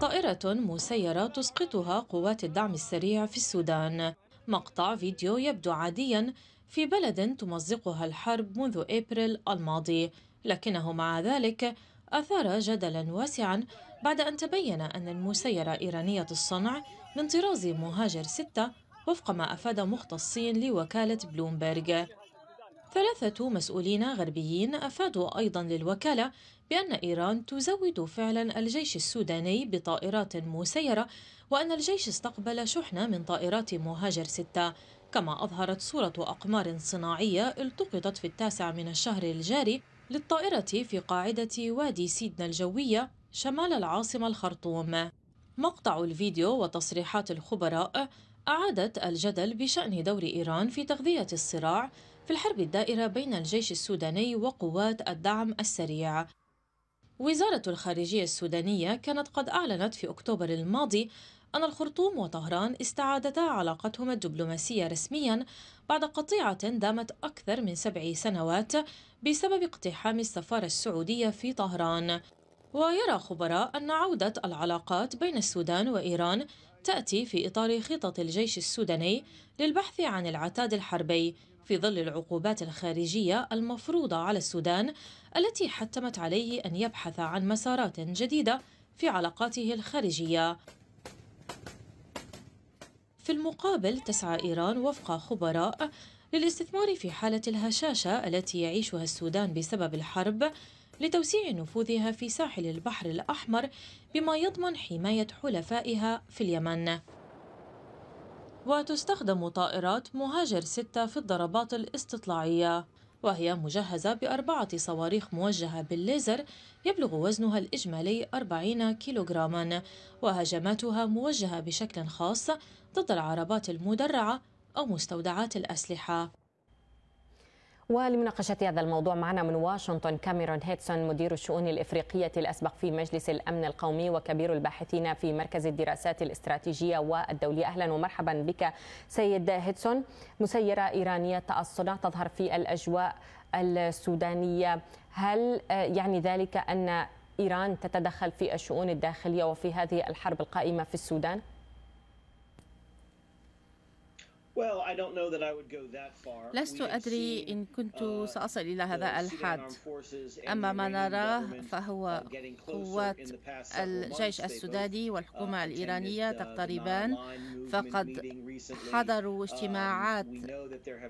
طائرة مسيرة تسقطها قوات الدعم السريع في السودان مقطع فيديو يبدو عاديا في بلد تمزقها الحرب منذ ابريل الماضي لكنه مع ذلك اثار جدلا واسعا بعد ان تبين ان المسيره ايرانيه الصنع من طراز مهاجر 6 وفق ما افاد مختصين لوكاله بلومبرغ ثلاثة مسؤولين غربيين أفادوا أيضا للوكالة بأن إيران تزود فعلا الجيش السوداني بطائرات مسيرة وأن الجيش استقبل شحنة من طائرات مهاجر ستة كما أظهرت صورة أقمار صناعية التقطت في التاسع من الشهر الجاري للطائرة في قاعدة وادي سيدنا الجوية شمال العاصمة الخرطوم مقطع الفيديو وتصريحات الخبراء أعادت الجدل بشأن دور إيران في تغذية الصراع في الحرب الدائرة بين الجيش السوداني وقوات الدعم السريع وزارة الخارجية السودانية كانت قد أعلنت في أكتوبر الماضي أن الخرطوم وطهران استعادتا علاقتهما الدبلوماسية رسميا بعد قطيعة دامت أكثر من سبع سنوات بسبب اقتحام السفارة السعودية في طهران ويرى خبراء أن عودة العلاقات بين السودان وإيران تأتي في إطار خطط الجيش السوداني للبحث عن العتاد الحربي في ظل العقوبات الخارجية المفروضة على السودان التي حتمت عليه أن يبحث عن مسارات جديدة في علاقاته الخارجية في المقابل تسعى إيران وفق خبراء للاستثمار في حالة الهشاشة التي يعيشها السودان بسبب الحرب لتوسيع نفوذها في ساحل البحر الأحمر بما يضمن حماية حلفائها في اليمن وتستخدم طائرات مهاجر 6 في الضربات الاستطلاعية وهي مجهزة بأربعة صواريخ موجهة بالليزر يبلغ وزنها الإجمالي 40 كيلوغراما وهجماتها موجهة بشكل خاص ضد العربات المدرعة أو مستودعات الأسلحة ولمناقشة هذا الموضوع معنا من واشنطن كاميرون هيتسون مدير الشؤون الإفريقية الأسبق في مجلس الأمن القومي وكبير الباحثين في مركز الدراسات الاستراتيجية والدولية أهلا ومرحبا بك سيد هيتسون مسيرة إيرانية تأصلة تظهر في الأجواء السودانية هل يعني ذلك أن إيران تتدخل في الشؤون الداخلية وفي هذه الحرب القائمة في السودان؟ لست أدري إن كنت uh, سأصل إلى هذا الحد أما ما نراه فهو uh, قوات الجيش السوداني uh, والحكومة الإيرانية تقتربان فقد حضروا um, اجتماعات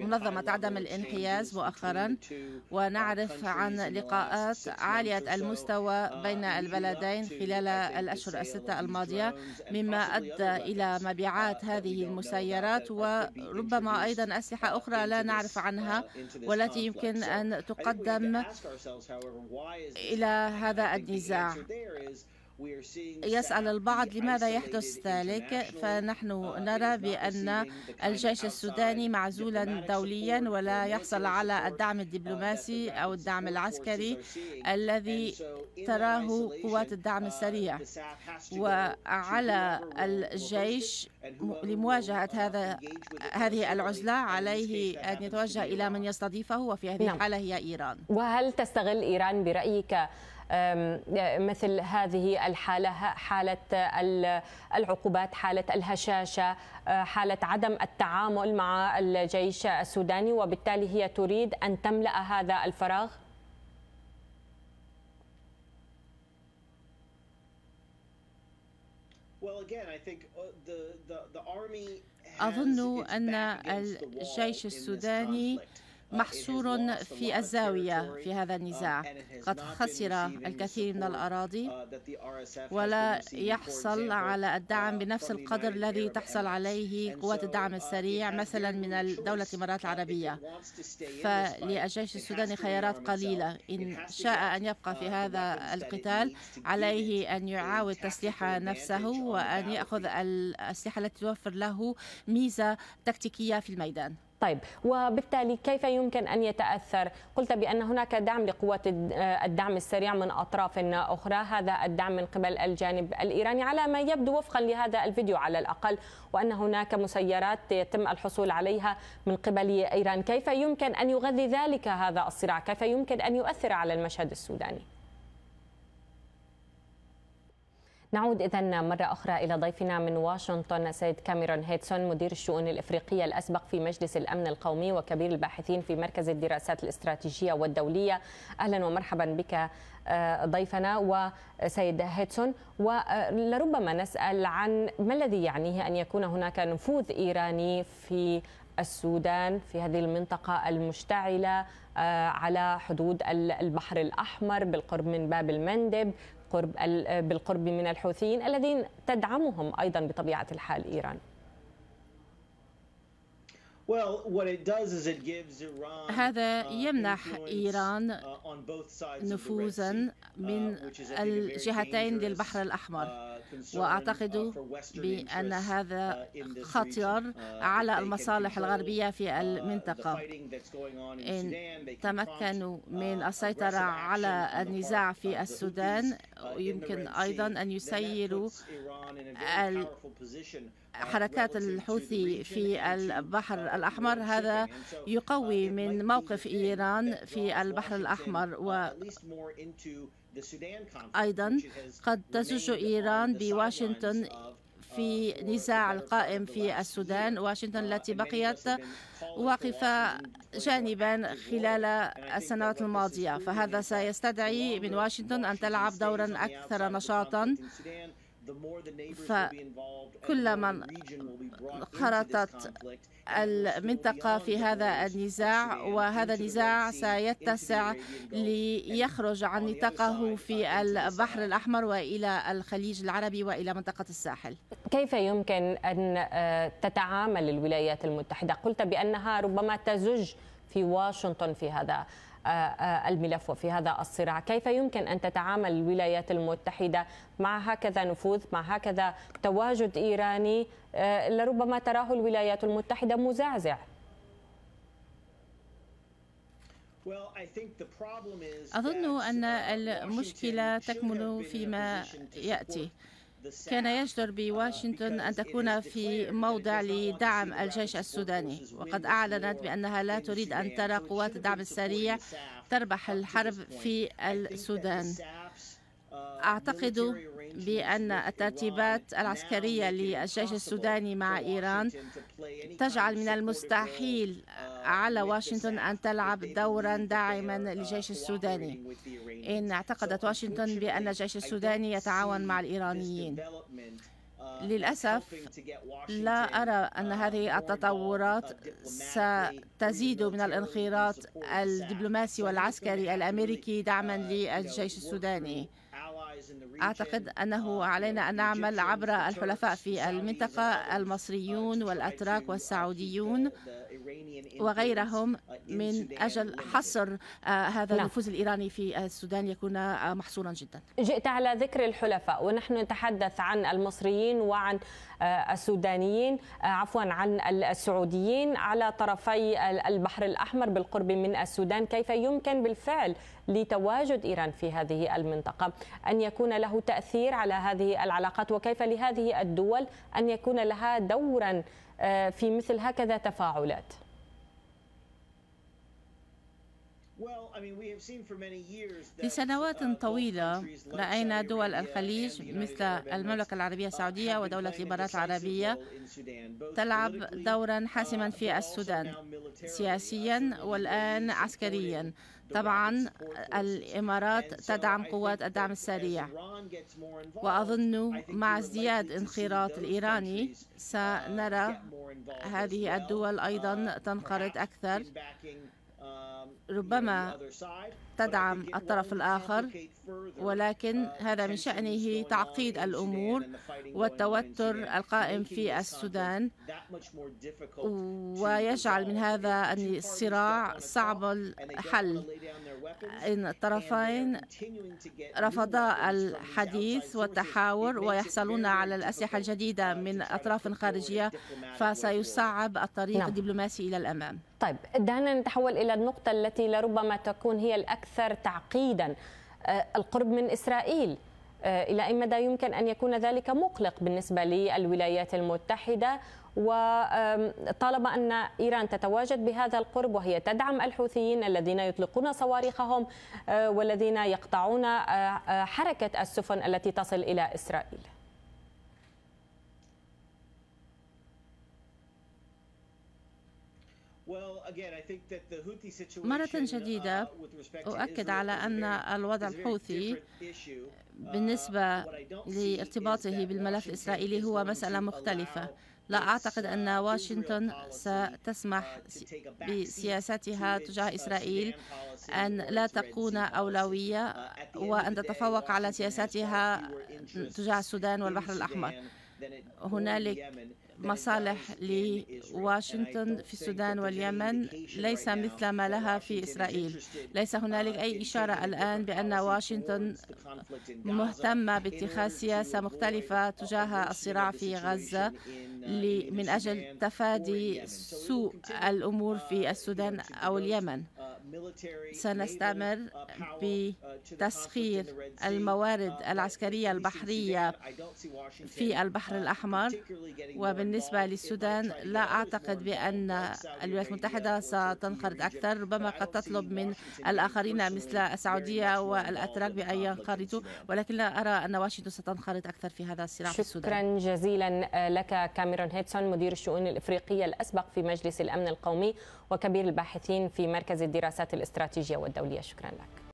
منظمة عدم الانحياز مؤخرا ونعرف عن لقاءات عالية المستوى بين البلدين خلال الأشهر الستة الماضية مما أدى إلى مبيعات هذه المسيرات و وربما أيضا أسلحة أخرى لا نعرف عنها والتي يمكن أن تقدم إلى هذا النزاع يسأل البعض لماذا يحدث ذلك فنحن نرى بأن الجيش السوداني معزولا دوليا ولا يحصل على الدعم الدبلوماسي أو الدعم العسكري الذي تراه قوات الدعم السريع وعلى الجيش لمواجهة uh, هذا هذه العزلة عليه أن يتوجه إلى من يستضيفه وفي هذه نعم. الحالة هي إيران وهل تستغل إيران برأيك مثل هذه الحالة حالة العقوبات حالة الهشاشة آه، حالة عدم التعامل مع الجيش السوداني وبالتالي هي تريد أن تملأ هذا الفراغ؟ أظن أن الجيش السوداني محصور في الزاوية في هذا النزاع قد خسر الكثير من الأراضي ولا يحصل على الدعم بنفس القدر الذي تحصل عليه قوات الدعم السريع مثلا من دولة الإمارات العربية فللجيش السوداني خيارات قليلة إن شاء أن يبقى في هذا القتال عليه أن يعاود تسليح نفسه وأن يأخذ الأسلحة التي توفر له ميزة تكتيكية في الميدان طيب وبالتالي كيف يمكن أن يتأثر قلت بأن هناك دعم لقوات الدعم السريع من أطراف أخرى هذا الدعم من قبل الجانب الإيراني على ما يبدو وفقا لهذا الفيديو على الأقل وأن هناك مسيرات يتم الحصول عليها من قبل إيران كيف يمكن أن يغذي ذلك هذا الصراع كيف يمكن أن يؤثر على المشهد السوداني نعود إذا مرة أخرى إلى ضيفنا من واشنطن سيد كاميرون هيتسون مدير الشؤون الإفريقية الأسبق في مجلس الأمن القومي وكبير الباحثين في مركز الدراسات الاستراتيجية والدولية أهلا ومرحبا بك آه، ضيفنا وسيد هيتسون ولربما نسأل عن ما الذي يعنيه أن يكون هناك نفوذ إيراني في السودان في هذه المنطقة المشتعلة آه، على حدود البحر الأحمر بالقرب من باب المندب بالقرب من الحوثيين الذين تدعمهم ايضا بطبيعه الحال ايران هذا uh, يمنح إيران uh, نفوذا uh, من الجهتين للبحر الأحمر وأعتقد بأن هذا خطر على المصالح الغربية في المنطقة إن تمكنوا من السيطرة على النزاع في السودان يمكن أيضا أن يسيروا حركات الحوثي في البحر الأحمر هذا يقوي من موقف إيران في البحر الأحمر و أيضا قد تزج إيران بواشنطن في نزاع القائم في السودان واشنطن التي بقيت واقفة جانبا خلال السنوات الماضية فهذا سيستدعي من واشنطن أن تلعب دورا أكثر نشاطا فكل من خرطت المنطقة في هذا النزاع وهذا النزاع سيتسع ليخرج عن نطاقه في البحر الأحمر وإلى الخليج العربي وإلى منطقة الساحل كيف يمكن أن آه، تتعامل الولايات المتحدة؟ قلت بأنها ربما تزج في واشنطن في هذا الملف وفي هذا الصراع كيف يمكن أن تتعامل الولايات المتحدة مع هكذا نفوذ مع هكذا تواجد إيراني آه، لربما تراه الولايات المتحدة مزعزع أظن أن المشكلة تكمن فيما يأتي كان يجدر بواشنطن أن تكون في موضع لدعم الجيش السوداني وقد أعلنت بأنها لا تريد أن ترى قوات الدعم السريع تربح الحرب في السودان أعتقد بأن الترتيبات العسكرية للجيش السوداني مع إيران تجعل من المستحيل على واشنطن أن تلعب دورا داعما للجيش السوداني إن اعتقدت واشنطن بأن الجيش السوداني يتعاون مع الإيرانيين للأسف لا أرى أن هذه التطورات ستزيد من الانخراط الدبلوماسي والعسكري الأمريكي دعما للجيش السوداني أعتقد أنه علينا أن نعمل عبر الحلفاء في المنطقة المصريون والأتراك والسعوديون وغيرهم uh, من أجل حصر uh, هذا نعم. النفوذ الإيراني في uh, السودان يكون محصورا جدا جئت على ذكر الحلفاء ونحن نتحدث عن المصريين وعن السودانيين عفوا عن السعوديين على طرفي البحر الأحمر بالقرب من السودان كيف يمكن بالفعل لتواجد إيران في هذه المنطقة أن يكون له تأثير على هذه العلاقات وكيف لهذه الدول أن يكون لها دورا في مثل هكذا تفاعلات لسنوات uh, طويلة رأينا دول الخليج مثل المملكة العربية السعودية ودولة الإمارات العربية تلعب دورا uh, حاسما في السودان سياسيا uh, والآن عسكريا طبعا الإمارات تدعم قوات الدعم السريع وأظن مع ازدياد انخراط الإيراني سنرى هذه الدول أيضا تنخرط أكثر ربما تدعم الطرف الآخر ولكن هذا من شأنه تعقيد الأمور والتوتر القائم في السودان ويجعل من هذا الصراع صعب الحل إن الطرفين رفضا الحديث والتحاور ويحصلون على الأسلحة الجديدة من أطراف خارجية فسيصعب الطريق نعم. الدبلوماسي إلى الأمام طيب دعنا نتحول إلى النقطة التي التي لربما تكون هي الأكثر تعقيدا آه، القرب من إسرائيل آه، إلى أي مدى يمكن أن يكون ذلك مقلق بالنسبة للولايات المتحدة وطالما أن إيران تتواجد بهذا القرب وهي تدعم الحوثيين الذين يطلقون صواريخهم آه، والذين يقطعون حركة السفن التي تصل إلى إسرائيل مرة جديدة uh, أؤكد على أن الوضع الحوثي uh, بالنسبة لارتباطه بالملف الإسرائيلي هو مسألة مختلفة لا أعتقد أن uh, واشنطن ستسمح بسياستها تجاه إسرائيل أن لا تكون أولوية وأن تتفوق على سياستها تجاه السودان والبحر الأحمر هنالك مصالح لواشنطن في السودان واليمن ليس مثل ما لها في إسرائيل ليس هنالك أي إشارة الآن بأن واشنطن مهتمة باتخاذ سياسة مختلفة تجاه الصراع في غزة من أجل تفادي سوء الأمور في السودان أو اليمن سنستمر uh, بتسخير uh, uh, الموارد العسكرية البحرية في البحر الأحمر وبالنسبة للسودان لا أعتقد بأن الولايات المتحدة ستنخرط أكثر ربما قد تطلب من الآخرين مثل السعودية والأتراك بأن ينخرطوا ولكن لا أرى أن واشنطن ستنخرط أكثر في هذا الصراع في السودان شكرا جزيلا لك كاميرون هيتسون مدير الشؤون الإفريقية الأسبق في مجلس الأمن القومي وكبير الباحثين في مركز الدراسات الاستراتيجية والدولية شكرا لك